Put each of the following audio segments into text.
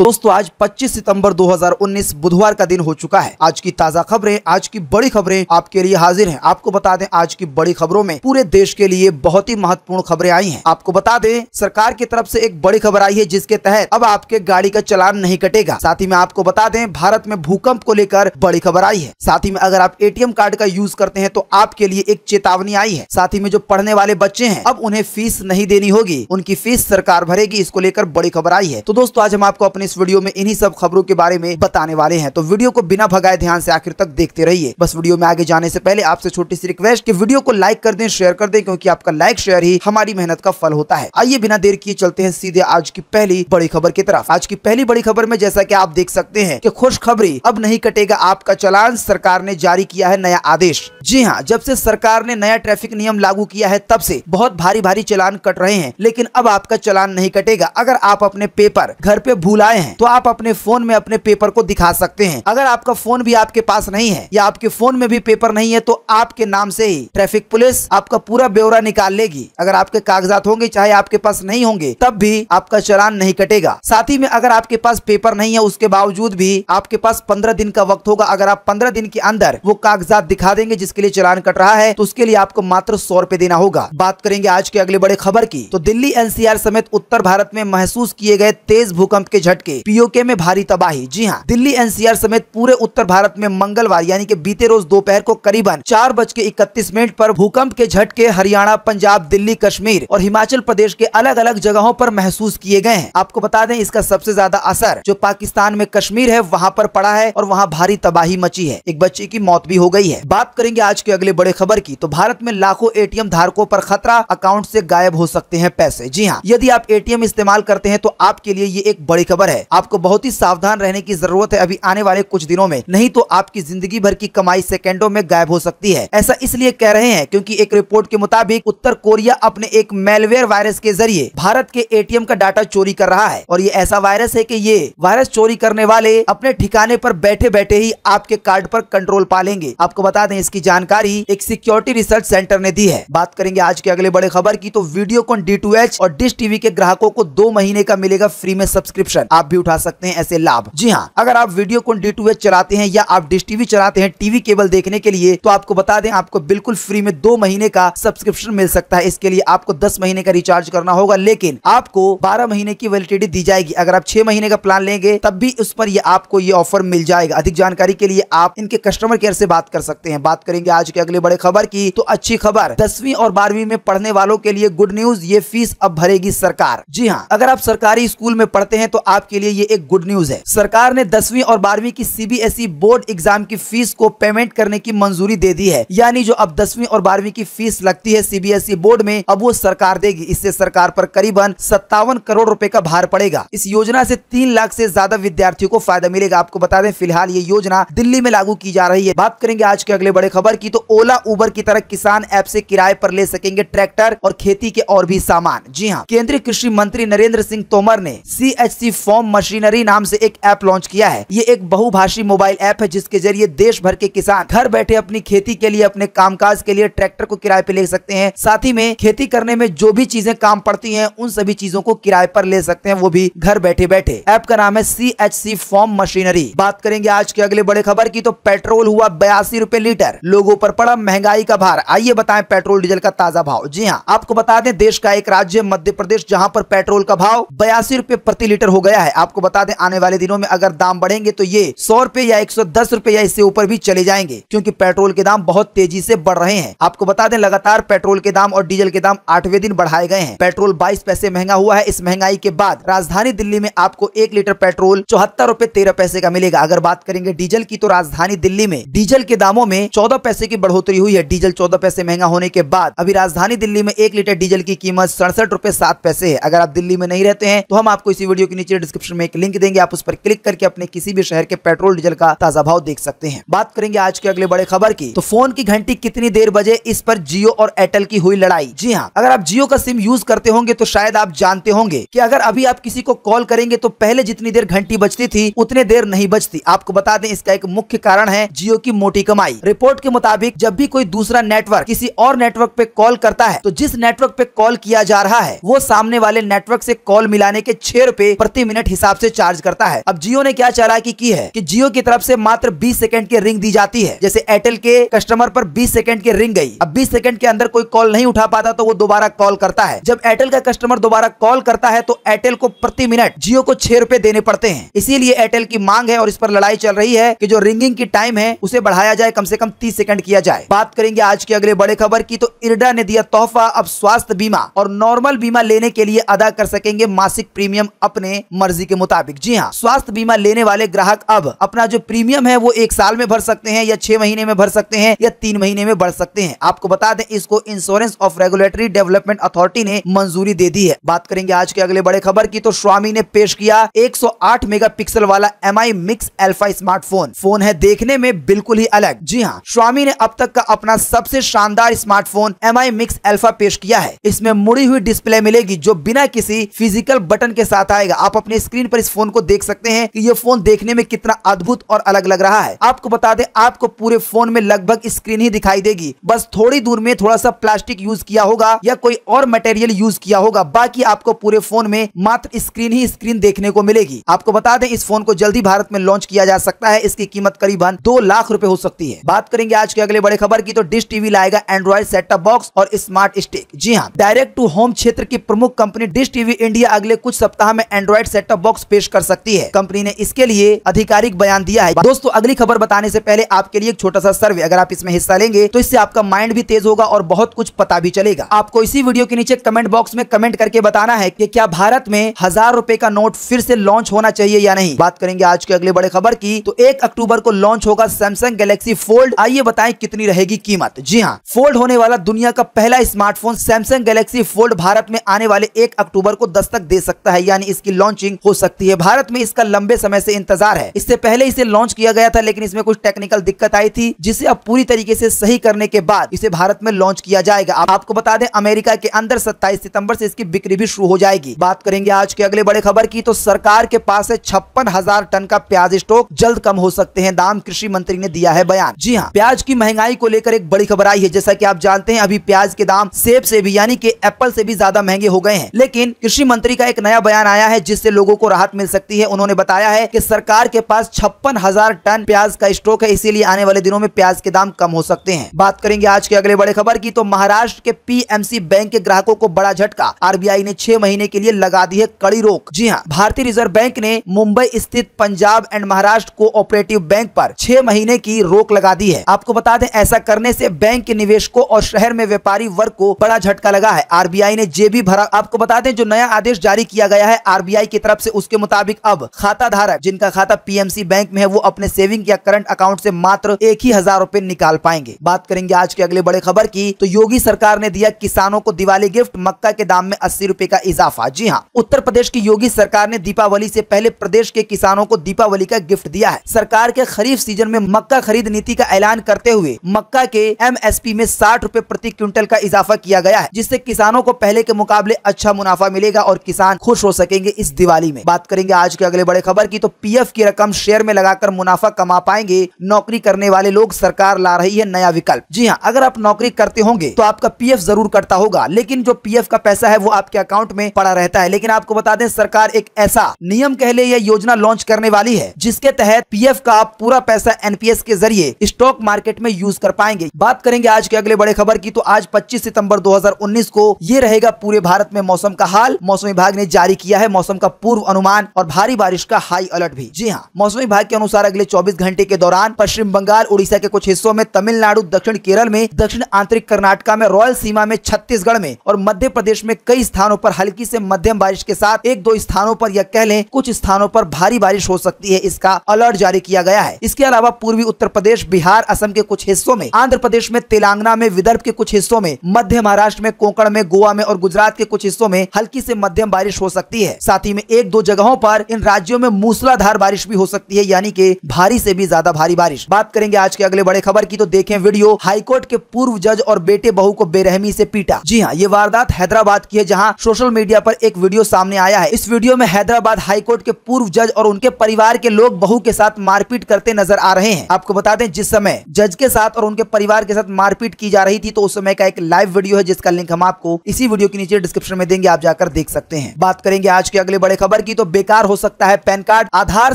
तो दोस्तों आज 25 सितंबर 2019 बुधवार का दिन हो चुका है आज की ताज़ा खबरें आज की बड़ी खबरें आपके लिए हाजिर हैं आपको बता दें आज की बड़ी खबरों में पूरे देश के लिए बहुत ही महत्वपूर्ण खबरें आई हैं आपको बता दें सरकार की तरफ से एक बड़ी खबर आई है जिसके तहत अब आपके गाड़ी का चलान नहीं कटेगा साथ ही में आपको बता दें भारत में भूकंप को लेकर बड़ी खबर आई है साथ ही में अगर आप ए कार्ड का यूज करते हैं तो आपके लिए एक चेतावनी आई है साथ ही में जो पढ़ने वाले बच्चे हैं अब उन्हें फीस नहीं देनी होगी उनकी फीस सरकार भरेगी इसको लेकर बड़ी खबर आई है तो दोस्तों आज हम आपको अपने इस वीडियो में इन्हीं सब खबरों के बारे में बताने वाले हैं तो वीडियो को बिना भगाए ध्यान से आखिर तक देखते रहिए बस वीडियो में आगे जाने से पहले आपसे छोटी सी रिक्वेस्ट की वीडियो को लाइक कर दे शेयर कर दे क्यूँकी आपका लाइक शेयर ही हमारी मेहनत का फल होता है आइए बिना देर किए चलते हैं सीधे आज की पहली बड़ी खबर की तरफ आज की पहली बड़ी खबर में जैसा की आप देख सकते हैं की खबरी अब नहीं कटेगा आपका चलान सरकार ने जारी किया है नया आदेश जी हाँ जब से सरकार ने नया ट्रैफिक नियम लागू किया है तब से बहुत भारी भारी चलान कट रहे हैं लेकिन अब आपका चलान नहीं कटेगा अगर आप अपने पेपर घर पे भूल आए हैं तो आप अपने फोन में अपने पेपर को दिखा सकते हैं अगर आपका फोन भी आपके पास नहीं है या आपके फोन में भी पेपर नहीं है तो आपके नाम से ही ट्रैफिक पुलिस आपका पूरा ब्यौरा निकाल लेगी अगर आपके कागजात होंगे चाहे आपके पास नहीं होंगे तब भी आपका चलान नहीं कटेगा साथ ही में अगर आपके पास पेपर नहीं है उसके बावजूद भी आपके पास पंद्रह दिन का वक्त होगा अगर आप पंद्रह दिन के अंदर वो कागजात दिखा देंगे जिसके के लिए चलान कट रहा है तो उसके लिए आपको मात्र सौ रूपए देना होगा बात करेंगे आज के अगले बड़े खबर की तो दिल्ली एनसीआर समेत उत्तर भारत में महसूस किए गए तेज भूकंप के झटके पीओके में भारी तबाही जी हाँ दिल्ली एनसीआर समेत पूरे उत्तर भारत में मंगलवार यानी कि बीते रोज दोपहर को करीबन चार बज के इकतीस मिनट आरोप भूकंप के झटके हरियाणा पंजाब दिल्ली कश्मीर और हिमाचल प्रदेश के अलग अलग जगहों पर महसूस किए गए हैं आपको बता दें इसका सबसे ज्यादा असर जो पाकिस्तान में कश्मीर है वहाँ पर पड़ा है और वहाँ भारी तबाही मची है एक बच्चे की मौत भी हो गई है बात करेंगे आज के अगले बड़े खबर की तो भारत में लाखों एटीएम धारकों पर खतरा अकाउंट से गायब हो सकते हैं पैसे जी हाँ यदि आप एटीएम इस्तेमाल करते हैं तो आपके लिए ये एक बड़ी खबर है आपको बहुत ही सावधान रहने की जरूरत है अभी आने वाले कुछ दिनों में नहीं तो आपकी जिंदगी भर की कमाई सेकेंडो में गायब हो सकती है ऐसा इसलिए कह रहे हैं क्यूँकी एक रिपोर्ट के मुताबिक उत्तर कोरिया अपने एक मेलवेयर वायरस के जरिए भारत के ए का डाटा चोरी कर रहा है और ये ऐसा वायरस है की ये वायरस चोरी करने वाले अपने ठिकाने आरोप बैठे बैठे ही आपके कार्ड आरोप कंट्रोल पालेंगे आपको बता दें इसकी जानकारी एक सिक्योरिटी रिसर्च सेंटर ने दी है बात करेंगे आज के अगले बड़े खबर की तो वीडियो कॉन डी और डिश टीवी के ग्राहकों को दो महीने का मिलेगा फ्री में सब्सक्रिप्शन आप भी उठा सकते हैं ऐसे लाभ जी हाँ अगर आप वीडियोकॉन डी चलाते हैं या आप डिश टीवी चलाते हैं टीवी केबल देखने के लिए तो आपको बता दें आपको बिल्कुल फ्री में दो महीने का सब्सक्रिप्शन मिल सकता है इसके लिए आपको दस महीने का रिचार्ज करना होगा लेकिन आपको बारह महीने की वैलिडिटी दी जाएगी अगर आप छह महीने का प्लान लेंगे तब भी उस पर ये आपको ये ऑफर मिल जाएगा अधिक जानकारी के लिए आप इनके कस्टमर केयर से बात कर सकते हैं बात करेंगे करेंगे आज के अगले बड़े खबर की तो अच्छी खबर दसवीं और बारहवीं में पढ़ने वालों के लिए गुड न्यूज ये फीस अब भरेगी सरकार जी हाँ अगर आप सरकारी स्कूल में पढ़ते हैं तो आपके लिए ये एक गुड न्यूज है सरकार ने दसवीं और बारहवीं की सीबीएसई बोर्ड एग्जाम की फीस को पेमेंट करने की मंजूरी दे दी है यानी जो अब दसवीं और बारहवीं की फीस लगती है सीबीएसई बोर्ड e में अब वो सरकार देगी इससे सरकार पर करीबन सत्तावन करोड़ रुपए का भार पड़ेगा इस योजना से तीन लाख से ज्यादा विद्यार्थियों को फायदा मिलेगा आपको बता दें फिलहाल ये योजना दिल्ली में लागू की जा रही है बात करेंगे आज के अगले बड़े खबर ऊबर की तो ओला उबर की तरह किसान ऐप से किराए पर ले सकेंगे ट्रैक्टर और खेती के और भी सामान जी हाँ केंद्रीय कृषि मंत्री नरेंद्र सिंह तोमर ने C H C farm machinery नाम से एक ऐप लॉन्च किया है ये एक बहुभाषी मोबाइल ऐप है जिसके जरिए देश भर के किसान घर बैठे अपनी खेती के लिए अपने कामकाज के लिए ट्रैक्टर को किराए पे ले सकते हैं साथ ही में खेती करने में जो भी चीजें काम पड़ती हैं उन सभी चीजों को किराए पर ले सकते हैं वो भी घर बैठे बैठे ऐप का नाम है C H C farm machinery बात करेंगे आज के अगले बड़े खबर की तो पेट्रोल हुआ बयासी रूपए लीटर लोग लोगों पर पड़ा महंगाई का भार आइए बताएं पेट्रोल डीजल का ताजा भाव जी हाँ आपको बता दें देश का एक राज्य मध्य प्रदेश जहाँ पर पेट्रोल का भाव बयासी रूपए प्रति लीटर हो गया है आपको बता दें आने वाले दिनों में अगर दाम बढ़ेंगे तो ये सौ रूपए या एक सौ दस रूपए या इससे ऊपर भी चले जाएंगे क्यूँकी पेट्रोल के दाम बहुत तेजी ऐसी बढ़ रहे हैं आपको बता दें लगातार पेट्रोल के दाम और डीजल के दाम आठवें दिन बढ़ाए गए हैं पेट्रोल बाईस पैसे महंगा हुआ है इस महंगाई के बाद राजधानी दिल्ली में आपको एक लीटर पेट्रोल चौहत्तर रूपए तेरह पैसे का मिलेगा अगर बात करेंगे डीजल की तो राजधानी दिल्ली में डीजल के दामों में चौदह पैसे की बढ़ोतरी हुई है डीजल चौदह पैसे महंगा होने के बाद अभी राजधानी दिल्ली में एक लीटर डीजल की कीमत सड़सठ रूपए सात पैसे है अगर आप दिल्ली में नहीं रहते हैं तो हम आपको इसी वीडियो के नीचे डिस्क्रिप्शन में एक लिंक देंगे आप उस पर क्लिक करके अपने किसी भी शहर के पेट्रोल डीजल का ताजा भाव देख सकते हैं बात करेंगे आज के अगले बड़े खबर की तो फोन की घंटी कितनी देर बजे इस पर जियो और एयरटेल की हुई लड़ाई जी हाँ अगर आप जियो का सिम यूज करते होंगे तो शायद आप जानते होंगे की अगर अभी आप किसी को कॉल करेंगे तो पहले जितनी देर घंटी बचती थी उतने देर नहीं बचती आपको बता दें इसका एक मुख्य कारण है जियो की मोटी कमाई रिपोर्ट के मुताबिक जब भी कोई दूसरा नेटवर्क किसी और नेटवर्क पे कॉल करता है तो जिस नेटवर्क पे कॉल किया जा रहा है वो सामने वाले नेटवर्क से कॉल मिलाने के छह रूपए प्रति मिनट हिसाब से चार्ज करता है अब जियो ने क्या चालाकी की है कि जियो की तरफ से मात्र 20 सेकंड की रिंग दी जाती है जैसे एयरटेल के कस्टमर पर 20 सेकंड की रिंग गई अब 20 सेकंड के अंदर कोई कॉल नहीं उठा पाता तो वो दोबारा कॉल करता है जब एयरटेल का कस्टमर दोबारा कॉल करता है तो एयरटेल को प्रति मिनट जियो को छह रूपए देने पड़ते हैं इसीलिए एयरटेल की मांग है और इस पर लड़ाई चल रही है की जो रिंगिंग की टाइम है उसे बढ़ाया जाए कम से कम तीस सेकंड ट्रीटमेंट किया जाए बात करेंगे आज के अगले बड़े खबर की तो इरडा ने दिया तोहफा अब स्वास्थ्य बीमा और नॉर्मल बीमा लेने के लिए अदा कर सकेंगे मासिक प्रीमियम अपने मर्जी के मुताबिक जी हाँ स्वास्थ्य बीमा लेने वाले ग्राहक अब अपना जो प्रीमियम है वो एक साल में भर सकते हैं या छह महीने में भर सकते हैं या तीन महीने में बढ़ सकते हैं आपको बता दें इसको insurance of regulatory development authority ने मंजूरी दे दी है बात करेंगे आज के अगले बड़े खबर की तो स्वामी ने पेश किया 108 मेगापिक्सल वाला M I mix alpha smartphone phone है देखने में बिल्कुल ही अलग जी हाँ स्वामी शामी ने अब तक का अपना सबसे शानदार smartphone M I mix alpha पेश किया है इसमें मुड़ी हुई डिस्प्ले मिलेगी जो बिना किसी फिजिकल बटन के साथ आएगा आप अपने स्क्रीन पर इस फोन को देख सकते हैं कि ये फोन देखने में कितना अद्भुत और अलग लग रहा है आपको बता दें आपको पूरे फोन में लगभग स्क्रीन ही दिखाई देगी बस थोड़ी दूर में थोड़ा सा प्लास्टिक यूज किया होगा या कोई और मटेरियल यूज किया होगा बाकी आपको पूरे फोन में मात्र स्क्रीन ही स्क्रीन देखने को मिलेगी आपको बता दें इस फोन को जल्दी भारत में लॉन्च किया जा सकता है इसकी कीमत करीबन दो लाख रूपए हो सकती है बात करेंगे आज आज के अगले बड़े खबर की तो डिश टीवी लाएगा एंड्रॉइड सेटअप बॉक्स और स्मार्ट स्टिक जी हाँ डायरेक्ट टू होम क्षेत्र की प्रमुख कंपनी डिश टीवी इंडिया अगले कुछ सप्ताह में एंड्रॉइड सेटअप बॉक्स पेश कर सकती है कंपनी ने इसके लिए आधिकारिक बयान दिया है दोस्तों अगली खबर बताने ऐसी पहले आपके लिए एक छोटा सा सर्वे अगर आप इसमें हिस्सा लेंगे तो इससे आपका माइंड भी तेज होगा और बहुत कुछ पता भी चलेगा आपको इसी वीडियो के नीचे कमेंट बॉक्स में कमेंट करके बताना है की क्या भारत में हजार रूपए का नोट फिर से लॉन्च होना चाहिए या नहीं बात करेंगे आज के अगले बड़े खबर की तो एक अक्टूबर को लॉन्च होगा सैमसंग गैलेक्सी फोल्ड आइए बताएं कितनी रहेगी कीमत जी हाँ फोल्ड होने वाला दुनिया का पहला smartphone Samsung galaxy fold Bharat में आने वाले एक अक्टूबर को दस्तक दे सकता है यानी इसकी लॉन्चिंग हो सकती है भारत में इसका लंबे समय से इंतजार है इससे पहले इसे लॉन्च किया गया था लेकिन इसमें कुछ टेक्निकल दिक्कत आई थी जिसे अब पूरी तरीके से सही करने के बाद इसे भारत में लॉन्च किया जाएगा आपको बता दें अमेरिका के अंदर सत्ताईस सितम्बर से इसकी बिक्री भी शुरू हो जाएगी बात करेंगे आज के अगले बड़े खबर की तो सरकार के पास है छप्पन टन का प्याज स्टॉक जल्द कम हो सकते हैं दाम कृषि मंत्री ने दिया है बयान जी हाँ प्याज प्याज की महंगाई को लेकर एक बड़ी खबर आई है जैसा कि आप जानते हैं अभी प्याज के दाम सेब से भी यानी कि एप्पल से भी ज्यादा महंगे हो गए हैं लेकिन कृषि मंत्री का एक नया बयान आया है जिससे लोगों को राहत मिल सकती है उन्होंने बताया है की सरकार के पास छप्पन टन प्याज का स्टॉक है इसीलिए आने वाले दिनों में प्याज के दाम कम हो सकते हैं बात करेंगे आज के अगले बड़े खबर की तो महाराष्ट्र के पी बैंक के ग्राहकों को बड़ा झटका आर ने छह महीने के लिए लगा दी है कड़ी रोक जी हाँ भारतीय रिजर्व बैंक ने मुंबई स्थित Punjab and Maharashtra co operative bank आरोप छह महीने की रोक लगा दी है आपको आपको बता दें ऐसा करने से बैंक के निवेशकों और शहर में व्यापारी वर्ग को बड़ा झटका लगा है आरबीआई ने जेबी भरा आपको बता दें जो नया आदेश जारी किया गया है आरबीआई की तरफ से उसके मुताबिक अब खाता धारक जिनका खाता पीएमसी बैंक में है वो अपने सेविंग या करंट अकाउंट से मात्र एक ही हजार रूपए निकाल पाएंगे बात करेंगे आज के अगले बड़े खबर की तो योगी सरकार ने दिया किसानों को दिवाली गिफ्ट मक्का के दाम में अस्सी रूपए का इजाफा जी हाँ उत्तर प्रदेश की योगी सरकार ने दीपावली ऐसी पहले प्रदेश के किसानों को दीपावली का गिफ्ट दिया है सरकार के खरीफ सीजन में मक्का खरीद नीति का ऐलान कर करते हुए मक्का के एमएसपी में साठ रूपए प्रति क्विंटल का इजाफा किया गया है जिससे किसानों को पहले के मुकाबले अच्छा मुनाफा मिलेगा और किसान खुश हो सकेंगे इस दिवाली में बात करेंगे आज के अगले बड़े खबर की तो पीएफ की रकम शेयर में लगाकर मुनाफा कमा पाएंगे नौकरी करने वाले लोग सरकार ला रही है नया विकल्प जी हाँ अगर आप नौकरी करते होंगे तो आपका पीएफ जरूर करता होगा लेकिन जो पीएफ का पैसा है वो आपके अकाउंट में पड़ा रहता है लेकिन आपको बता दें सरकार एक ऐसा नियम कह ले या योजना लॉन्च करने वाली है जिसके तहत पीएफ का पूरा पैसा एनपीएस के जरिए स्टॉक मार्केट मार्केट में यूज कर पाएंगे बात करेंगे आज के अगले बड़े खबर की तो आज 25 सितंबर 2019 को ये रहेगा पूरे भारत में मौसम का हाल मौसम विभाग ने जारी किया है मौसम का पूर्व अनुमान और भारी बारिश का हाई अलर्ट भी जी हाँ मौसम विभाग के अनुसार अगले चौबीस घंटे के दौरान पश्चिम बंगाल उड़ीसा के कुछ हिस्सों में तमिलनाडु दक्षिण केरल में दक्षिण आंतरिक कर्नाटका में रॉयल सीमा में छत्तीसगढ़ में और मध्य प्रदेश में कई स्थानों पर हल्की से मध्यम बारिश के साथ एक दो स्थानों पर या कह लें कुछ स्थानों पर भारी बारिश हो सकती है इसका अलर्ट जारी किया गया है इसके अलावा पूर्वी उत्तर प्रदेश बिहार असम के के कुछ हिस्सों में आंध्र प्रदेश में तेलंगाना में विदर्भ के कुछ हिस्सों में मध्य महाराष्ट्र में कोंकण में गोवा में और गुजरात के कुछ हिस्सों में हल्की से मध्यम बारिश हो सकती है साथ ही में एक दो जगहों पर इन राज्यों में मूसलाधार बारिश भी हो सकती है यानी कि भारी से भी ज्यादा भारी बारिश बात करेंगे आज के अगले बड़े खबर की तो देखें वीडियो हाईकोर्ट के पूर्व जज और बेटे बहू को बेरहमी से पीटा जी हाँ ये वारदात हैदराबाद की है जहाँ सोशल मीडिया पर एक वीडियो सामने आया है इस वीडियो में हैदराबाद हाईकोर्ट के पूर्व जज और उनके परिवार के लोग बहू के साथ मारपीट करते नजर आ रहे हैं आपको बता दें जिस समय जज जज के साथ और उनके परिवार के साथ मारपीट की जा रही थी तो उस समय का एक लाइव वीडियो है जिसका लिंक हम आपको इसी वीडियो के नीचे डिस्क्रिप्शन में देंगे आप जाकर देख सकते हैं बात करेंगे आज के अगले बड़े खबर की तो बेकार हो सकता है पैन कार्ड आधार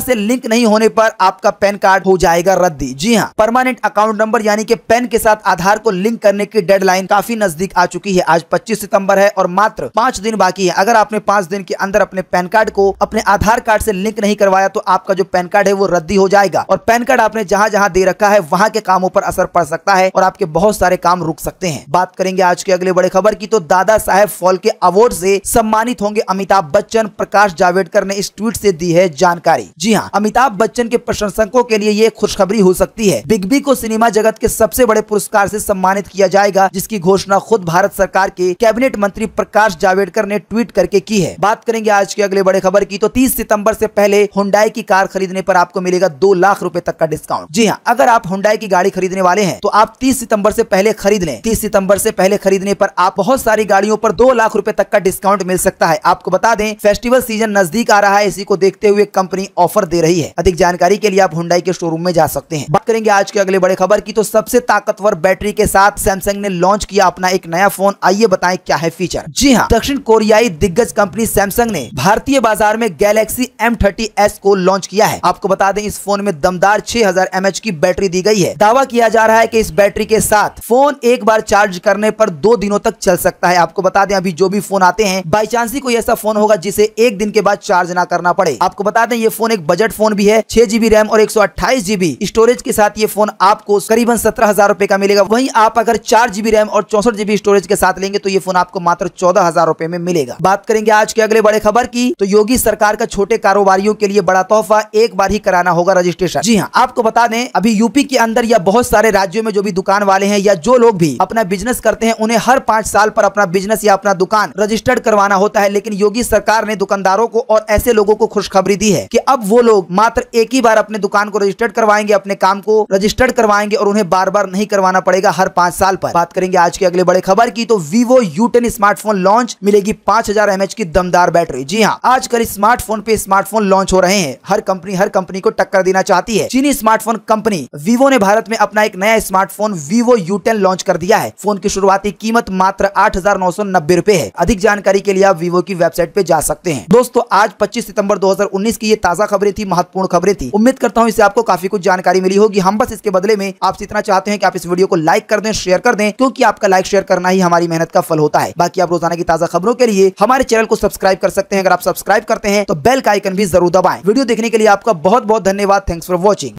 से लिंक नहीं होने पर आपका पैन कार्ड हो जाएगा रद्दी जी हाँ परमानेंट अकाउंट नंबर यानी कि पैन के साथ आधार को लिंक करने की डेडलाइन काफी नजदीक आ चुकी है आज पच्चीस सितम्बर है और मात्र पांच दिन बाकी है अगर आपने पांच दिन के अंदर अपने पैन कार्ड को अपने आधार कार्ड से लिंक नहीं करवाया तो आपका जो पैन कार्ड है वो रद्दी हो जाएगा और पैन कार्ड आपने जहाँ जहाँ दे रखा है वहाँ के कामों कामों पर असर पड़ सकता है और आपके बहुत सारे काम रुक सकते हैं बात करेंगे आज के अगले बड़े खबर की तो दादा साहेब के अवार्ड से सम्मानित होंगे अमिताभ बच्चन प्रकाश जावड़ेकर ने इस ट्वीट से दी है जानकारी जी हाँ अमिताभ बच्चन के प्रशंसकों के लिए ये खुशखबरी हो सकती है बिग बी को सिनेमा जगत के सबसे बड़े पुरस्कार से सम्मानित किया जाएगा जिसकी घोषणा खुद भारत सरकार के कैबिनेट मंत्री प्रकाश जावड़ेकर ने ट्वीट करके की है बात करेंगे आज के अगले बड़े खबर की तो तीस सितम्बर ऐसी पहले हुडाई की कार खरीदने आरोप आपको मिलेगा दो लाख रूपए तक का डिस्काउंट जी हाँ अगर आप हुडाई की गाड़ी गाड़ी खरीदने वाले हैं तो आप तीस सितम्बर ऐसी पहले खरीद लें तीस सितम्बर ऐसी पहले खरीदने पर आप बहुत सारी गाड़ियों पर दो लाख रूपए तक का डिस्काउंट मिल सकता है आपको बता दें फेस्टिवल सीजन नजदीक आ रहा है इसी को देखते हुए कंपनी ऑफर दे रही है अधिक जानकारी के लिए आप हुडाई के शोरूम में जा सकते हैं बात करेंगे आज के अगले बड़े खबर की तो सबसे ताकतवर बैटरी के साथ सैमसंग ने लॉन्च किया अपना एक नया फोन आइए बताए क्या है फीचर जी हाँ दक्षिण कोरियाई दिग्गज कंपनी सैमसंग ने भारतीय बाजार में गैलेक्सी एम को लॉन्च किया है आपको बता दें इस फोन में दमदार छह हजार की बैटरी दी गई है दावा दावा किया जा रहा है कि इस बैटरी के साथ फोन एक बार चार्ज करने पर दो दिनों तक चल सकता है आपको बता दें अभी जो भी फोन आते हैं बाई चांस ही कोई ऐसा फोन होगा जिसे एक दिन के बाद चार्ज ना करना पड़े आपको बता दें ये फोन एक बजट फोन भी है छह जीबी रैम और एक जीबी स्टोरेज के साथ ये फोन आपको करीबन सत्रह हजार रुपए का मिलेगा वहीं आप अगर चार जीबी रैम और चौसठ जीबी स्टोरेज के साथ लेंगे तो ये फोन आपको मात्र चौदह हजार रुपए में मिलेगा बात करेंगे आज के अगले बड़े खबर की तो योगी सरकार का छोटे कारोबारियों के लिए बड़ा तोहफा एक बार ही कराना होगा रजिस्ट्रेशन जी हाँ आपको बता दें अभी यूपी के अंदर या बहुत सारे राज्यों में जो भी दुकान वाले हैं या जो लोग भी अपना बिजनेस करते हैं उन्हें हर पाँच साल पर अपना बिजनेस या अपना दुकान रजिस्टर्ड करवाना होता है लेकिन योगी सरकार ने दुकानदारों को और ऐसे लोगों को खुशखबरी दी है की अब वो लोग मात्र एक ही बार अपने दुकान को रजिस्टर्ड करवाएंगे अपने काम को रजिस्टर्ड करवाएंगे और उन्हें बार बार नहीं करवाना पड़ेगा हर पाँच साल पर बात करेंगे आज के अगले बड़े खबर की तो वीवो यू स्मार्टफोन लॉन्च मिलेगी पांच हजार की दमदार बैटरी जी हाँ आजकल स्मार्टफोन पे स्मार्टफोन लॉन्च हो रहे हैं हर कंपनी हर कंपनी को टक्कर देना चाहती है चीनी स्मार्टफोन कंपनी वीवो ने भारत में ने अपना एक नया स्मार्टफोन वीवो यू लॉन्च कर दिया है फोन की शुरुआती कीमत मात्र आठ हजार है अधिक जानकारी के लिए आप विवो की वेबसाइट पे जा सकते हैं दोस्तों आज 25 सितंबर 2019 की ये ताजा खबरें थी महत्वपूर्ण खबरें थी उम्मीद करता हूँ इससे आपको काफी कुछ जानकारी मिली होगी हम बस इसके बदले में आपसे इतना चाहते हैं कि आप इस वीडियो को लाइक कर दें शेयर कर दें क्योंकि आपका लाइक शेयर करना ही हमारी मेहनत का फल होता है बाकी आप रोजाना की ताजा खबरों के लिए हमारे चैनल को सब्सक्राइब कर सकते हैं अगर आप सब्सक्राइब करते हैं तो बेल का आइकन भी जरूर दबाएं वीडियो देखने के लिए आपका बहुत बहुत धन्यवाद थैंक्स फॉर वॉचिंग